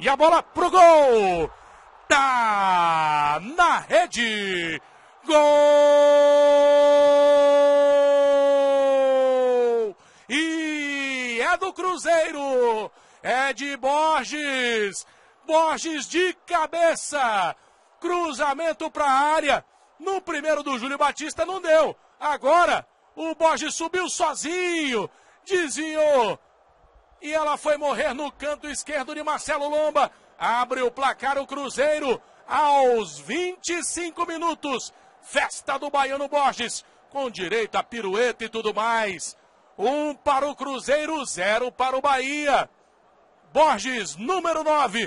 E a bola pro gol! Tá na rede! Gol! E é do Cruzeiro! É de Borges! Borges de cabeça! Cruzamento para a área. No primeiro do Júlio Batista não deu. Agora o Borges subiu sozinho, desviou e ela foi morrer no canto esquerdo de Marcelo Lomba. Abre o placar o Cruzeiro aos 25 minutos. Festa do Baiano Borges, com direito a pirueta e tudo mais. Um para o Cruzeiro, zero para o Bahia. Borges, número 9.